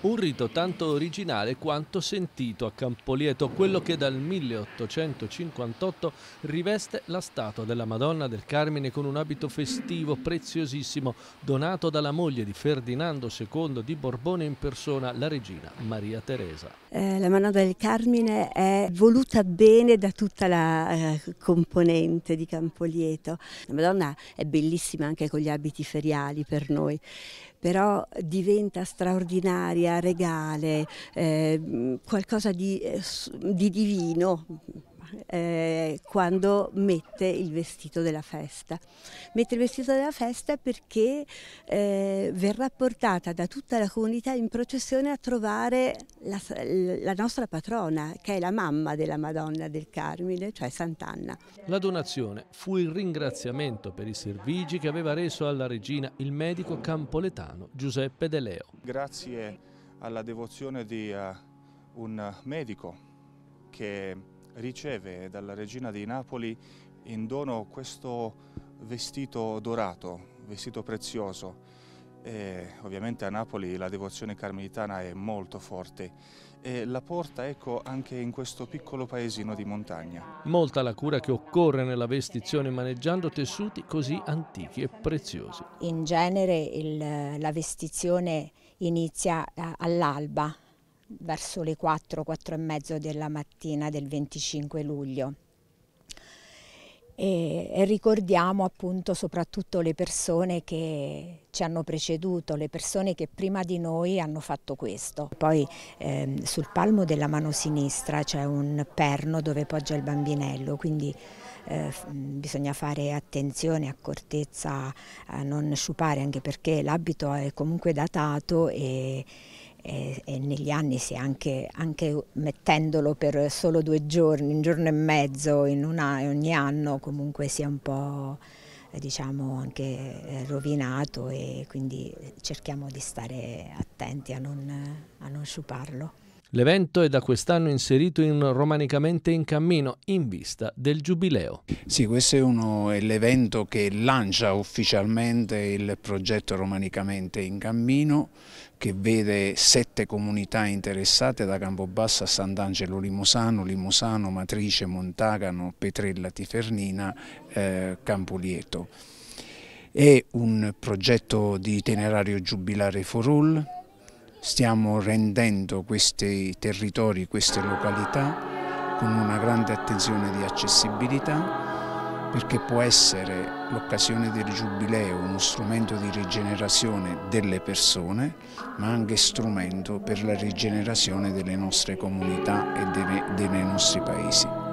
Un rito tanto originale quanto sentito a Campolieto, quello che dal 1858 riveste la statua della Madonna del Carmine con un abito festivo preziosissimo donato dalla moglie di Ferdinando II di Borbone in persona, la regina Maria Teresa. Eh, la Madonna del Carmine è voluta bene da tutta la eh, componente di Campolieto. La Madonna è bellissima anche con gli abiti feriali per noi, però diventa straordinaria, regale, eh, qualcosa di, eh, di divino eh, quando mette il vestito della festa. Mette il vestito della festa perché eh, verrà portata da tutta la comunità in processione a trovare la, la nostra patrona, che è la mamma della Madonna del Carmine, cioè Sant'Anna. La donazione fu il ringraziamento per i servigi che aveva reso alla regina il medico campoletano Giuseppe De Leo. Grazie alla devozione di uh, un medico che riceve dalla regina di Napoli in dono questo vestito dorato, vestito prezioso. E ovviamente a Napoli la devozione carmelitana è molto forte e la porta ecco anche in questo piccolo paesino di montagna. Molta la cura che occorre nella vestizione maneggiando tessuti così antichi e preziosi. In genere il, la vestizione inizia eh, all'alba, verso le 4, 4 e mezzo della mattina del 25 luglio. E, e, ricordiamo appunto soprattutto le persone che ci hanno preceduto, le persone che prima di noi hanno fatto questo. Poi ehm, sul palmo della mano sinistra c'è un perno dove poggia il bambinello, quindi eh, bisogna fare attenzione, accortezza a non sciupare anche perché l'abito è comunque datato e e, e negli anni si è anche, anche, mettendolo per solo due giorni, un giorno e mezzo una, ogni anno comunque si è un po' eh, diciamo anche eh, rovinato e quindi cerchiamo di stare attenti a non, a non sciuparlo. L'evento è da quest'anno inserito in Romanicamente in Cammino in vista del Giubileo. Sì, questo è, è l'evento che lancia ufficialmente il progetto Romanicamente in Cammino che vede sette comunità interessate da Campobassa a Sant'Angelo Limosano, Limosano, Matrice, Montagano, Petrella, Tifernina, eh, Campolieto. È un progetto di itinerario giubilare for all, Stiamo rendendo questi territori, queste località con una grande attenzione di accessibilità perché può essere l'occasione del giubileo uno strumento di rigenerazione delle persone ma anche strumento per la rigenerazione delle nostre comunità e dei nostri paesi.